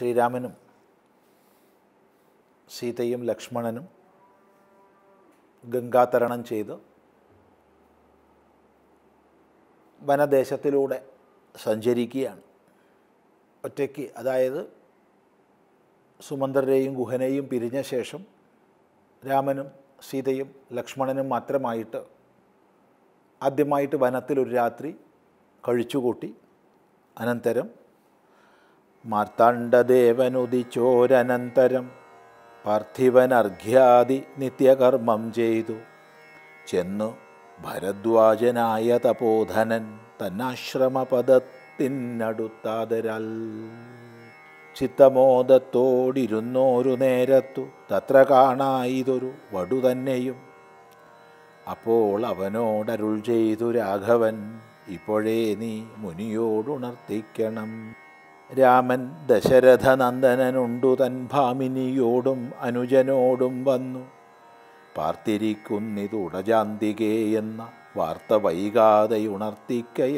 ശ്രീരാമനും സീതയും ലക്ഷ്മണനും ഗംഗാതരണം ചെയ്ത് വനദേശത്തിലൂടെ സഞ്ചരിക്കുകയാണ് ഒറ്റയ്ക്ക് അതായത് സുമന്ത്രരെയും ഗുഹനെയും പിരിഞ്ഞ ശേഷം രാമനും സീതയും ലക്ഷ്മണനും മാത്രമായിട്ട് ആദ്യമായിട്ട് വനത്തിൽ ഒരു രാത്രി കഴിച്ചുകൂട്ടി അനന്തരം മാർത്താണ്ഡദേവനുദിച്ചോരനന്തരം പാർത്ഥിവനർഘ്യാദി നിത്യകർമ്മം ചെയ്തു ചെന്നു ഭരദ്വാജനായ തപോധനൻ തന്നാശ്രമപദത്തിനടുത്താതരാൽ ചിത്തമോദത്തോടിരുന്നോരു നേരത്തു തത്ര കാണായിതൊരു വടു തന്നെയും അപ്പോൾ അവനോടരുൾ ചെയ്തു രാഘവൻ ഇപ്പോഴേ നീ മുനിയോടുണർത്തിക്കണം രാമൻ ദശരഥനന്ദനനുണ്ടു തൻ ഭാമിനിയോടും അനുജനോടും വന്നു പാർത്തിരിക്കുന്നിതുടജാന്തികേ എന്ന വാർത്ത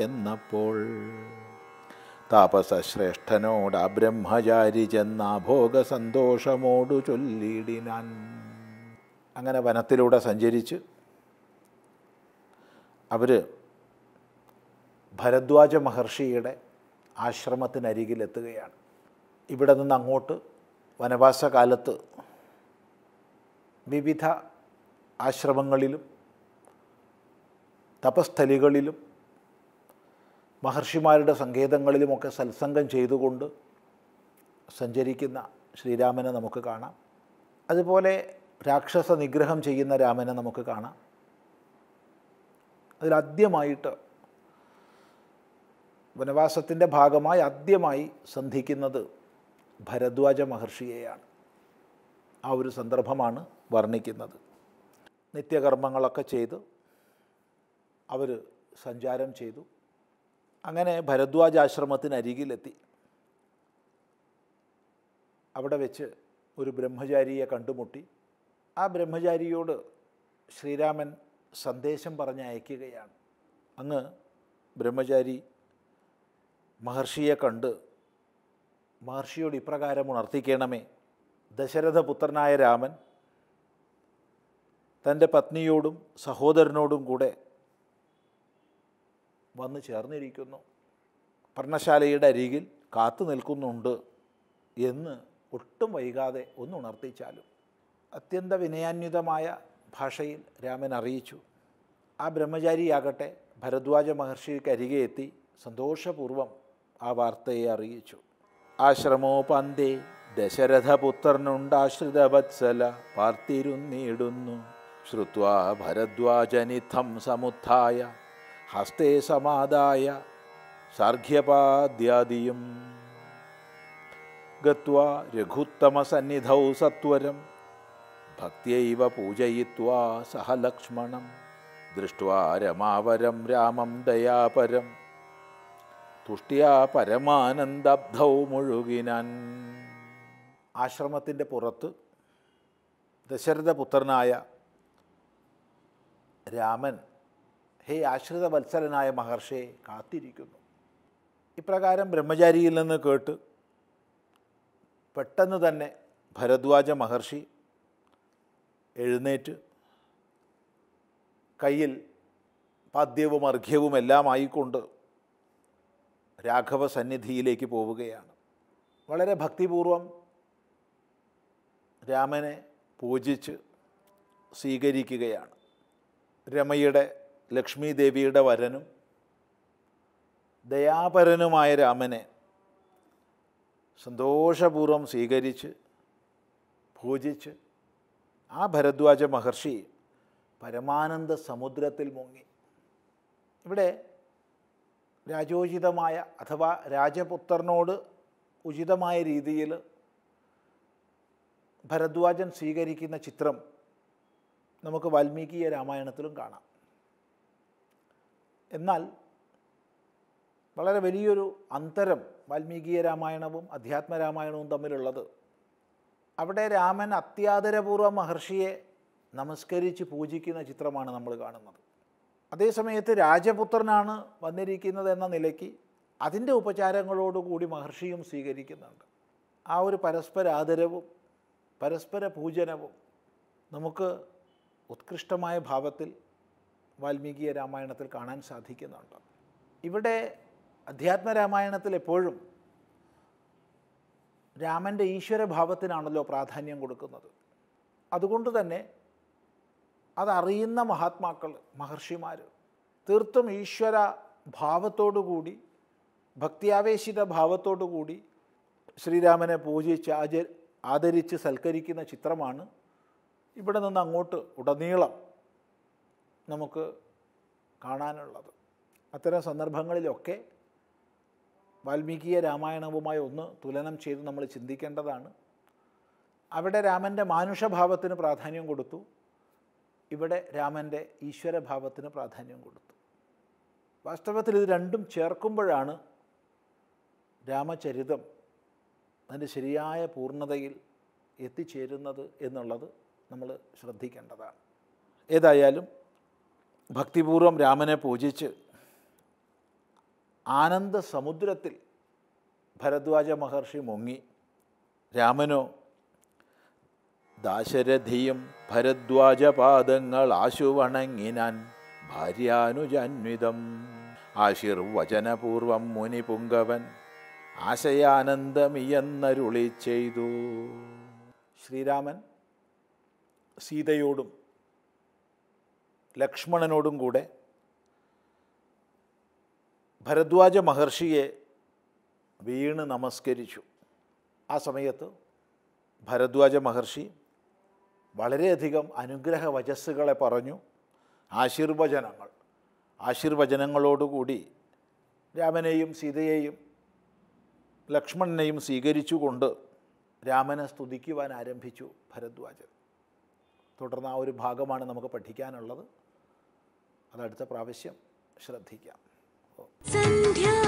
എന്നപ്പോൾ താപസശ്രേഷ്ഠനോട് ബ്രഹ്മചാരി ചെന്ന ഭോഗ സന്തോഷമോടു ചൊല്ലിടിനാൻ അങ്ങനെ വനത്തിലൂടെ സഞ്ചരിച്ച് അവർ ഭരദ്വാജ മഹർഷിയുടെ ആശ്രമത്തിനരികിലെത്തുകയാണ് ഇവിടെ നിന്ന് അങ്ങോട്ട് വനവാസകാലത്ത് വിവിധ ആശ്രമങ്ങളിലും തപസ്ഥലികളിലും മഹർഷിമാരുടെ സങ്കേതങ്ങളിലുമൊക്കെ സത്സംഗം ചെയ്തുകൊണ്ട് സഞ്ചരിക്കുന്ന ശ്രീരാമനെ നമുക്ക് കാണാം അതുപോലെ രാക്ഷസ നിഗ്രഹം ചെയ്യുന്ന രാമനെ നമുക്ക് കാണാം അതിലാദ്യമായിട്ട് വനവാസത്തിൻ്റെ ഭാഗമായി ആദ്യമായി സന്ധിക്കുന്നത് ഭരദ്വാജ മഹർഷിയെയാണ് ആ ഒരു സന്ദർഭമാണ് വർണ്ണിക്കുന്നത് നിത്യകർമ്മങ്ങളൊക്കെ ചെയ്ത് അവർ സഞ്ചാരം ചെയ്തു അങ്ങനെ ഭരദ്വാജ ഭരദ്വാജാശ്രമത്തിനരികിലെത്തി അവിടെ വെച്ച് ഒരു ബ്രഹ്മചാരിയെ കണ്ടുമുട്ടി ആ ബ്രഹ്മചാരിയോട് ശ്രീരാമൻ സന്ദേശം പറഞ്ഞയക്കുകയാണ് അങ്ങ് ബ്രഹ്മചാരി മഹർഷിയെ കണ്ട് മഹർഷിയോട് ഇപ്രകാരം ഉണർത്തിക്കണമേ ദശരഥപുത്രനായ രാമൻ തൻ്റെ പത്നിയോടും സഹോദരനോടും കൂടെ വന്നു ചേർന്നിരിക്കുന്നു പർണശാലയുടെ അരികിൽ കാത്തു നിൽക്കുന്നുണ്ട് എന്ന് ഒട്ടും വൈകാതെ ഒന്ന് ഉണർത്തിച്ചാലും അത്യന്ത വിനയാന്വിതമായ ഭാഷയിൽ രാമൻ അറിയിച്ചു ആ ബ്രഹ്മചാരിയാകട്ടെ ഭരദ്വാജ അരികെ എത്തി സന്തോഷപൂർവം ആ വാർത്തയെ അറിയിച്ചു ആശ്രമോപാന്തേ ദശരഥപുത്രനുണ്ടാശ്രിതവത്സല പാർത്തിരുന്നിടുന്നു ശ്രുവാ ഭരദ്വാജനിധം സമുദ്ധായ ഹസ്തേ സമാദായ സാർഘ്യപാദ്യാദിയും ഗത്വാ രഘുത്തമസന്നിധൗ സത്വരം ഭക്തിയൈവ പൂജയിത്വാ സഹ ലക്ഷ്മണം ദൃഷ്ട്വാ രമാവരം രാമം ദയാപരം തുഷ്ടിയാ പരമാനന്ദബ്ധൗ മുഴുകിനാൻ ആശ്രമത്തിൻ്റെ പുറത്ത് ദശരഥപുത്രനായ രാമൻ ഹേ ആശ്രിത വത്സരനായ മഹർഷിയെ കാത്തിരിക്കുന്നു ഇപ്രകാരം ബ്രഹ്മചാരിയിൽ നിന്ന് കേട്ട് പെട്ടെന്ന് തന്നെ ഭരദ്വാജ മഹർഷി എഴുന്നേറ്റ് കയ്യിൽ പദ്യവും അർഘ്യവും എല്ലാമായിക്കൊണ്ട് രാഘവ സന്നിധിയിലേക്ക് പോവുകയാണ് വളരെ ഭക്തിപൂർവം രാമനെ പൂജിച്ച് സ്വീകരിക്കുകയാണ് രമയുടെ ലക്ഷ്മി ദേവിയുടെ വരനും ദയാപരനുമായ രാമനെ സന്തോഷപൂർവ്വം സ്വീകരിച്ച് പൂജിച്ച് ആ ഭരദ്വാജ മഹർഷി പരമാനന്ദ സമുദ്രത്തിൽ മുങ്ങി ഇവിടെ രാജോചിതമായ അഥവാ രാജപുത്രനോട് ഉചിതമായ രീതിയിൽ ഭരദ്വാജൻ സ്വീകരിക്കുന്ന ചിത്രം നമുക്ക് വാൽമീകിയ രാമായണത്തിലും കാണാം എന്നാൽ വളരെ വലിയൊരു അന്തരം വാൽമീകിയ രാമായണവും അധ്യാത്മ രാമായണവും തമ്മിലുള്ളത് അവിടെ രാമൻ അത്യാദരപൂർവ്വ മഹർഷിയെ നമസ്കരിച്ച് പൂജിക്കുന്ന ചിത്രമാണ് നമ്മൾ കാണുന്നത് അതേസമയത്ത് രാജപുത്രനാണ് വന്നിരിക്കുന്നത് എന്ന നിലയ്ക്ക് അതിൻ്റെ ഉപചാരങ്ങളോടുകൂടി മഹർഷിയും സ്വീകരിക്കുന്നുണ്ട് ആ ഒരു പരസ്പര ആദരവും പരസ്പര പൂജനവും നമുക്ക് ഉത്കൃഷ്ടമായ ഭാവത്തിൽ വാൽമീകിയ രാമായണത്തിൽ കാണാൻ സാധിക്കുന്നുണ്ട് ഇവിടെ അധ്യാത്മരാമായണത്തിൽ രാമായണത്തിൽ എപ്പോഴും രാമൻ്റെ ഈശ്വരഭാവത്തിനാണല്ലോ പ്രാധാന്യം കൊടുക്കുന്നത് അതുകൊണ്ട് തന്നെ അതറിയുന്ന മഹാത്മാക്കൾ മഹർഷിമാർ തീർത്തും ഈശ്വര ഭാവത്തോടുകൂടി ഭക്തിയാവേശിത ഭാവത്തോടുകൂടി ശ്രീരാമനെ പൂജിച്ച് ആച ആദരിച്ച് സൽക്കരിക്കുന്ന ചിത്രമാണ് ഇവിടെ നിന്ന് അങ്ങോട്ട് ഉടനീളം നമുക്ക് കാണാനുള്ളത് അത്തരം സന്ദർഭങ്ങളിലൊക്കെ വാൽമീകിയ രാമായണവുമായി ഒന്ന് തുലനം ചെയ്ത് നമ്മൾ ചിന്തിക്കേണ്ടതാണ് അവിടെ രാമൻ്റെ മാനുഷഭാവത്തിന് പ്രാധാന്യം കൊടുത്തു ഇവിടെ രാമൻ്റെ ഈശ്വരഭാവത്തിന് പ്രാധാന്യം കൊടുത്തു വാസ്തവത്തിൽ ഇത് രണ്ടും ചേർക്കുമ്പോഴാണ് രാമചരിതം അതിൻ്റെ ശരിയായ പൂർണ്ണതയിൽ എത്തിച്ചേരുന്നത് എന്നുള്ളത് നമ്മൾ ശ്രദ്ധിക്കേണ്ടതാണ് ഏതായാലും ഭക്തിപൂർവം രാമനെ പൂജിച്ച് ആനന്ദ സമുദ്രത്തിൽ ഭരദ്വാജ മഹർഷി മുങ്ങി രാമനോ ദാശരഥിയും ഭരദ്വാജപാദങ്ങൾ ആശുവണങ്ങിനാൻ ഭാര്യാനുജന്വിതം ആശീർവചനപൂർവം മുനി പുങ്കവൻ ആശയാനന്ദമിയെന്നരുളി ചെയ്തു ശ്രീരാമൻ സീതയോടും ലക്ഷ്മണനോടും കൂടെ ഭരദ്വാജ മഹർഷിയെ വീണ് നമസ്കരിച്ചു ആ സമയത്ത് ഭരദ്വാജ മഹർഷി വളരെയധികം അനുഗ്രഹ വചസ്സുകളെ പറഞ്ഞു ആശീർവചനങ്ങൾ ആശീർവചനങ്ങളോടുകൂടി രാമനെയും സീതയെയും ലക്ഷ്മണനെയും സ്വീകരിച്ചുകൊണ്ട് രാമനെ സ്തുതിക്കുവാൻ ആരംഭിച്ചു ഭരദ്വാജൻ തുടർന്ന് ആ ഒരു ഭാഗമാണ് നമുക്ക് പഠിക്കാനുള്ളത് അതടുത്ത പ്രാവശ്യം ശ്രദ്ധിക്കാം സന്ധ്യ